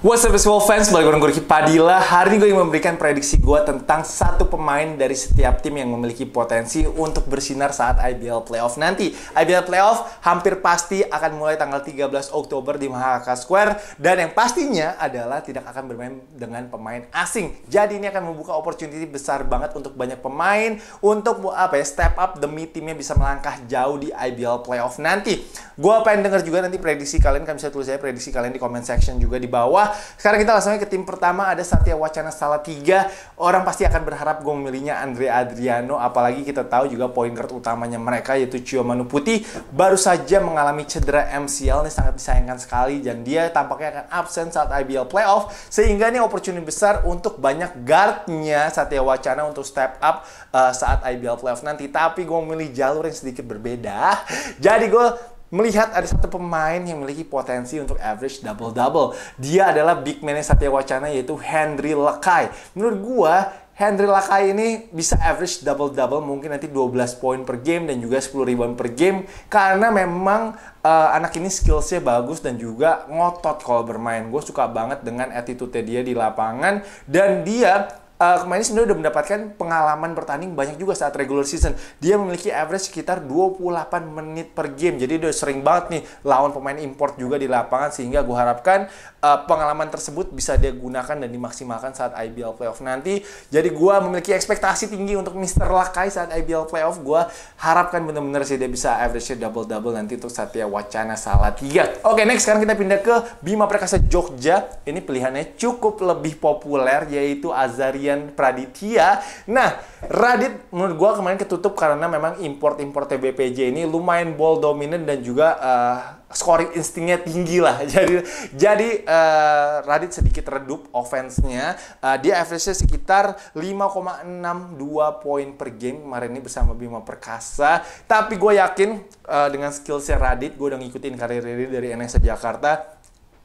What's up baseball fans, balik bareng gue Padilla Hari ini gue ingin memberikan prediksi gue tentang satu pemain dari setiap tim yang memiliki potensi untuk bersinar saat IBL Playoff nanti IBL Playoff hampir pasti akan mulai tanggal 13 Oktober di Mahaka Square Dan yang pastinya adalah tidak akan bermain dengan pemain asing Jadi ini akan membuka opportunity besar banget untuk banyak pemain Untuk apa ya, step up demi timnya bisa melangkah jauh di IBL Playoff nanti Gue pengen denger juga nanti prediksi kalian, kalian bisa tulis aja prediksi kalian di comment section juga di bawah sekarang kita langsung ke tim pertama ada Satya Wacana salah tiga Orang pasti akan berharap gong milihnya Andre Adriano apalagi kita tahu juga point guard utamanya mereka yaitu Cio Manu Putih baru saja mengalami cedera MCL ini sangat disayangkan sekali dan dia tampaknya akan absen saat IBL playoff sehingga ini opportunity besar untuk banyak guardnya Satya Wacana untuk step up uh, saat IBL playoff nanti tapi gue memilih jalur yang sedikit berbeda jadi gue melihat ada satu pemain yang memiliki potensi untuk average double-double. Dia adalah big man Satya Wacana yaitu Henry Lakai. Menurut gua Henry Lakai ini bisa average double-double mungkin nanti 12 poin per game dan juga 10 ribuan per game karena memang uh, anak ini skillsnya bagus dan juga ngotot kalau bermain. Gue suka banget dengan attitude dia di lapangan dan dia uh, kemarin sebenarnya udah mendapatkan pengalaman bertanding banyak juga saat regular season. Dia memiliki average sekitar 28 menit per game. Jadi udah sering banget nih lawan pemain import juga di lapangan sehingga gue harapkan uh, pengalaman tersebut bisa dia gunakan dan dimaksimalkan saat IBL playoff nanti. Jadi gue memiliki ekspektasi tinggi untuk Mr. Lakai saat IBL playoff. Gue harapkan bener-bener sih dia bisa average double-double nanti untuk Satya Wacana salah tiga. Oke, okay, next sekarang kita pindah ke Bima Perkasa Jogja. Ini pilihannya cukup lebih populer yaitu Azaria Radian Praditya. Nah, Radit menurut gue kemarin ketutup karena memang import-import TBPJ ini lumayan ball dominant dan juga uh, scoring instingnya tinggi lah. Jadi jadi uh, Radit sedikit redup offense-nya. Uh, dia average-nya sekitar 5,62 poin per game kemarin ini bersama Bima Perkasa. Tapi gue yakin uh, dengan skill-nya Radit, gue udah ngikutin karir dari NSA Jakarta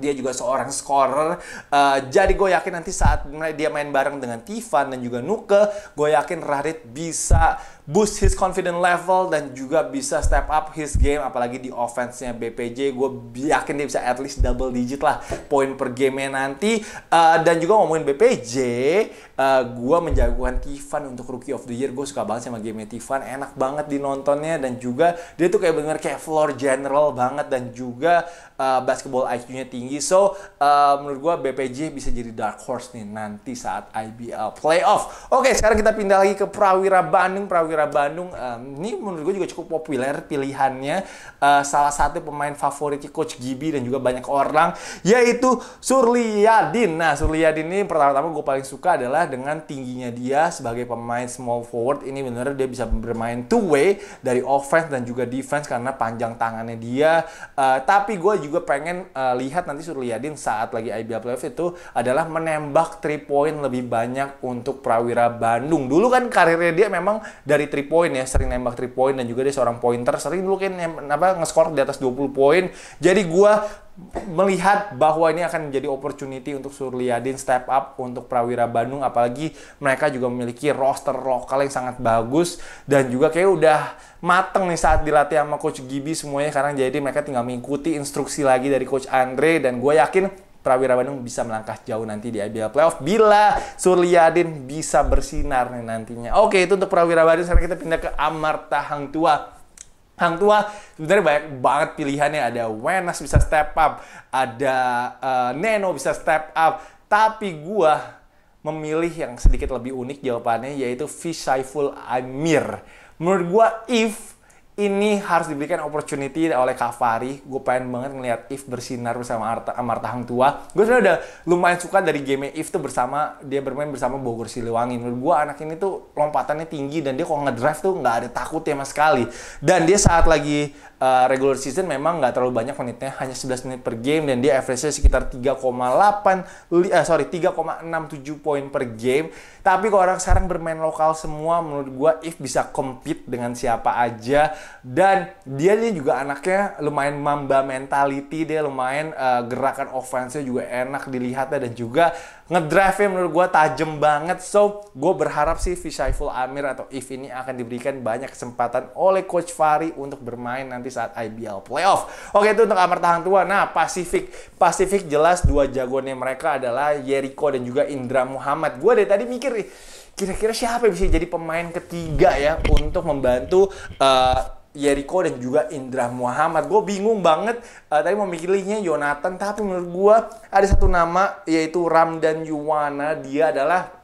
dia juga seorang scorer. Uh, jadi gue yakin nanti saat dia main bareng dengan Tivan dan juga Nuke, gue yakin Radit bisa boost his confident level dan juga bisa step up his game apalagi di offense-nya BPJ gue yakin dia bisa at least double digit lah poin per game-nya nanti uh, dan juga ngomongin BPJ uh, eh, gue menjagokan Tivan untuk rookie of the year gue suka banget sama game Tivan enak banget dinontonnya dan juga dia tuh kayak bener kayak floor general banget dan juga uh, basketball IQ-nya tinggi so uh, menurut gue BPJ bisa jadi dark horse nih nanti saat IBL playoff oke okay, sekarang kita pindah lagi ke Prawira Bandung Prawira Prawira Bandung um, ini menurut gue juga cukup populer pilihannya uh, salah satu pemain favorit coach Gibi dan juga banyak orang yaitu Surliyadin. Nah, Surliyadin ini pertama-tama gue paling suka adalah dengan tingginya dia sebagai pemain small forward ini benar dia bisa bermain two way dari offense dan juga defense karena panjang tangannya dia. Uh, tapi gue juga pengen uh, lihat nanti Surliyadin saat lagi IBL playoff itu adalah menembak three point lebih banyak untuk Prawira Bandung. Dulu kan karirnya dia memang dari 3 point ya, sering nembak 3 point dan juga dia seorang pointer, sering dulu kan apa score di atas 20 poin. Jadi gua melihat bahwa ini akan menjadi opportunity untuk Surliadin step up untuk Prawira Bandung apalagi mereka juga memiliki roster lokal yang sangat bagus dan juga kayak udah mateng nih saat dilatih sama coach Gibi semuanya sekarang jadi mereka tinggal mengikuti instruksi lagi dari coach Andre dan gue yakin Prawira Bandung bisa melangkah jauh nanti di IBL Playoff bila Suryadin bisa bersinar nih nantinya. Oke, itu untuk Prawira Bandung. Sekarang kita pindah ke Amarta Hang Tua. Hang Tua sebenarnya banyak banget pilihannya. Ada Wenas bisa step up, ada uh, Neno bisa step up. Tapi gua memilih yang sedikit lebih unik jawabannya yaitu Fish Saiful Amir. Menurut gua if ini harus diberikan opportunity oleh Kavari. Gue pengen banget ngeliat If bersinar bersama Amarta Hang Tua. Gue sebenernya udah lumayan suka dari game If tuh bersama dia bermain bersama Bogor Siliwangi. Menurut gue anak ini tuh lompatannya tinggi dan dia kalau ngedrive tuh nggak ada takut ya sama sekali. Dan dia saat lagi Eh, regular season memang nggak terlalu banyak menitnya hanya 11 menit per game dan dia average-nya sekitar 3,8 uh, eh, sorry 3,67 poin per game tapi kalau orang sekarang bermain lokal semua menurut gue if bisa compete dengan siapa aja dan dia ini juga anaknya lumayan mamba mentality dia lumayan uh, gerakan offense-nya juga enak dilihatnya dan juga ngedrive-nya menurut gue tajem banget so gue berharap sih Vishayful Amir atau If ini akan diberikan banyak kesempatan oleh Coach Fari untuk bermain nanti nanti saat IBL playoff. Oke, itu untuk Amar Tahang Tua. Nah, Pacific. Pacific jelas dua jagoannya mereka adalah Jericho dan juga Indra Muhammad. Gue dari tadi mikir kira-kira siapa yang bisa jadi pemain ketiga ya untuk membantu uh, Jericho dan juga Indra Muhammad. Gue bingung banget uh, tadi mau Jonathan Yonatan, tapi menurut gue ada satu nama yaitu Ramdan Yuwana. Dia adalah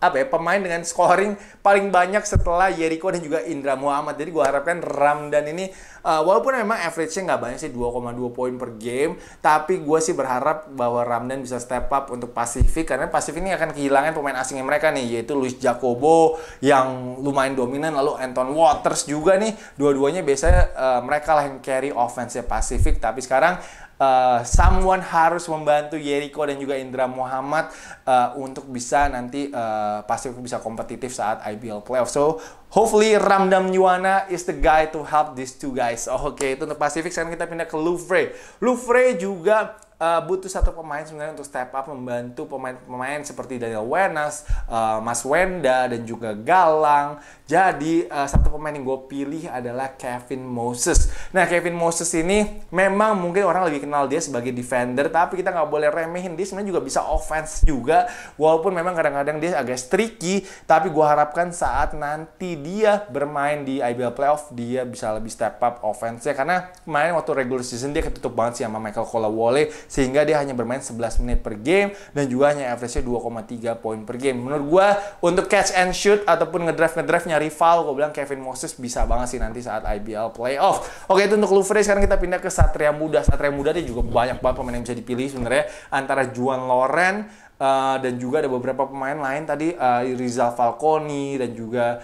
apa ya, pemain dengan scoring paling banyak setelah Jericho dan juga Indra Muhammad. Jadi gue harapkan Ramdan ini uh, walaupun memang average-nya nggak banyak sih 2,2 poin per game, tapi gue sih berharap bahwa Ramdan bisa step up untuk Pacific karena Pacific ini akan kehilangan pemain asingnya mereka nih yaitu Luis Jacobo yang lumayan dominan lalu Anton Waters juga nih dua-duanya biasanya uh, mereka lah yang carry offense-nya Pasifik tapi sekarang uh, someone harus membantu Jericho dan juga Indra Muhammad uh, untuk bisa nanti uh, pasti bisa kompetitif saat IBL playoff. So hopefully Ramdam Yuana is the guy to help these two guys. Oke, okay, itu untuk Pacific. Sekarang kita pindah ke Louvre. Louvre juga uh, butuh satu pemain sebenarnya untuk step up membantu pemain-pemain seperti Daniel Wenas, uh, Mas Wenda dan juga Galang. Jadi uh, satu pemain yang gue pilih adalah Kevin Moses. Nah Kevin Moses ini memang mungkin orang lebih kenal dia sebagai defender, tapi kita nggak boleh remehin dia sebenarnya juga bisa offense juga. Walaupun memang kadang-kadang dia agak tricky, tapi gue harapkan saat nanti dia bermain di IBL playoff dia bisa lebih step up offense-nya karena kemarin waktu regular season dia ketutup banget sih sama Michael Colawole sehingga dia hanya bermain 11 menit per game dan juga hanya average-nya 2,3 poin per game. Menurut gua untuk catch and shoot ataupun ngedrive ngedrive nyari foul gua bilang Kevin Moses bisa banget sih nanti saat IBL playoff. Oke, itu untuk Lufre sekarang kita pindah ke Satria Muda. Satria Muda dia juga banyak banget pemain yang bisa dipilih sebenarnya antara Juan Loren uh, dan juga ada beberapa pemain lain tadi uh, Rizal Falconi dan juga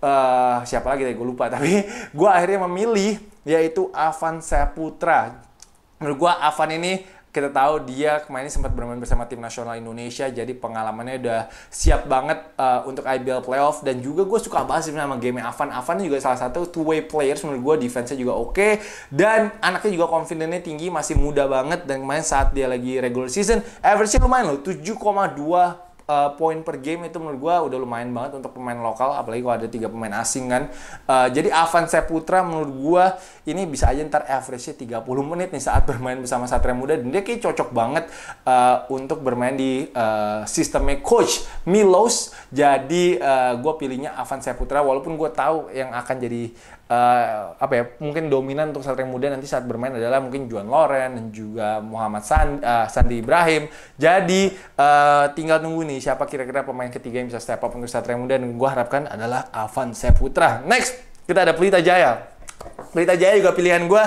uh, siapa lagi tadi gue lupa tapi gue akhirnya memilih yaitu Avan Saputra menurut gue Avan ini kita tahu dia kemarin sempat bermain bersama tim nasional Indonesia jadi pengalamannya udah siap banget uh, untuk IBL playoff dan juga gue suka banget sih sama game Avan Avan juga salah satu two way players menurut gue defense-nya juga oke okay. dan anaknya juga confidence-nya tinggi masih muda banget dan kemarin saat dia lagi regular season average-nya lumayan loh 7,2 uh, poin per game itu menurut gue udah lumayan banget untuk pemain lokal apalagi kalau ada tiga pemain asing kan uh, jadi Avan Seputra menurut gue ini bisa aja ntar average-nya 30 menit nih saat bermain bersama Satria Muda dan dia kayak cocok banget uh, untuk bermain di uh, sistemnya coach Milos jadi uh, gue pilihnya Avan Seputra walaupun gue tahu yang akan jadi uh, apa ya mungkin dominan untuk satria muda nanti saat bermain adalah mungkin Juan Loren dan juga Muhammad San, uh, Sandi Ibrahim. Jadi uh, tinggal nunggu nih siapa kira-kira pemain ketiga yang bisa step up untuk satria muda dan gue harapkan adalah Avan Seputra. Next kita ada Pelita Jaya. Pelita Jaya juga pilihan gue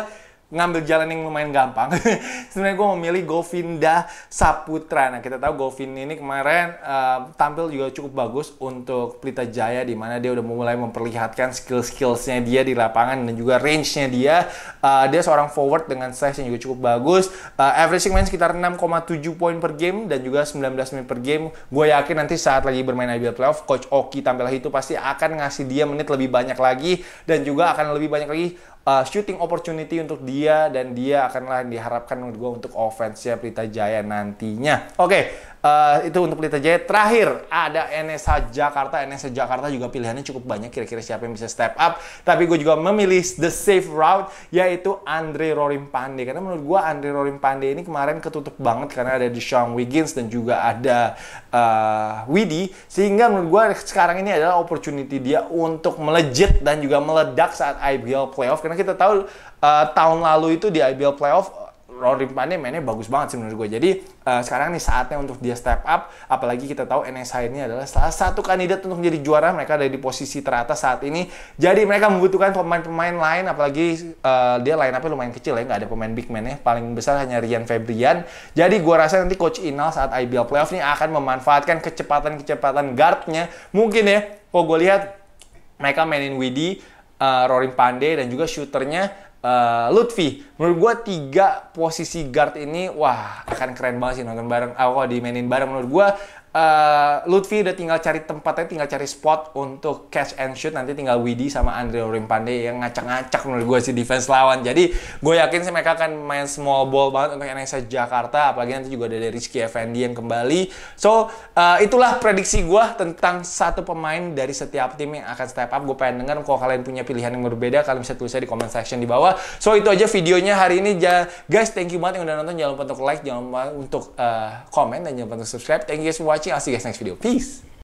ngambil jalan yang lumayan gampang. Sebenarnya gue memilih Govinda Saputra. Nah kita tahu Govin ini kemarin uh, tampil juga cukup bagus untuk Pelita Jaya di mana dia udah mulai memperlihatkan skill-skillsnya dia di lapangan dan juga range-nya dia. Uh, dia seorang forward dengan size yang juga cukup bagus. Uh, averaging main sekitar 6,7 poin per game dan juga 19 menit per game. Gue yakin nanti saat lagi bermain IBL Playoff, Coach Oki tampil itu pasti akan ngasih dia menit lebih banyak lagi dan juga akan lebih banyak lagi uh, shooting opportunity untuk dia dan dia akanlah diharapkan menurut gue untuk offense-nya Prita Jaya nantinya. Oke, okay, Uh, itu untuk Pelita Jaya. Terakhir ada nsa Jakarta. nsa Jakarta juga pilihannya cukup banyak kira-kira siapa yang bisa step up. Tapi gue juga memilih the safe route yaitu Andre Rorim Pandey. Karena menurut gue Andre Rorim Pandey ini kemarin ketutup banget karena ada Deshaun Wiggins dan juga ada uh, Widi. Sehingga menurut gue sekarang ini adalah opportunity dia untuk melejit dan juga meledak saat IBL playoff. Karena kita tahu uh, tahun lalu itu di IBL playoff Rory Pane mainnya bagus banget sih menurut gue. Jadi uh, sekarang nih saatnya untuk dia step up. Apalagi kita tahu NSH ini adalah salah satu kandidat untuk menjadi juara. Mereka ada di posisi teratas saat ini. Jadi mereka membutuhkan pemain-pemain lain. Apalagi uh, dia line upnya lumayan kecil ya. Gak ada pemain big man ya. Paling besar hanya Rian Febrian. Jadi gue rasa nanti Coach Inal saat IBL Playoff ini akan memanfaatkan kecepatan-kecepatan guardnya. Mungkin ya. Kok gue lihat mereka mainin Widi, uh, Rory Pandey dan juga shooternya Uh, Lutfi, menurut gue tiga posisi guard ini, wah akan keren banget sih nonton bareng. Aku oh, eh, dimainin bareng menurut gue uh, Lutfi udah tinggal cari tempatnya, tinggal cari spot untuk catch and shoot. Nanti tinggal Widi sama Andre Rimpande yang ngacak-ngacak menurut gue si defense lawan. Jadi gue yakin sih mereka akan main small ball banget untuk NSA Jakarta. Apalagi nanti juga ada dari Rizky Effendi yang kembali. So uh, itulah prediksi gue tentang satu pemain dari setiap tim yang akan step up. Gue pengen denger kalau kalian punya pilihan yang berbeda, kalian bisa tulisnya di comment section di bawah. So itu aja videonya hari ini. Guys, thank you banget yang udah nonton. Jangan lupa untuk like, jangan lupa untuk uh, komen, dan jangan lupa untuk subscribe. Thank you guys for watching. I'll see you guys next video. Peace.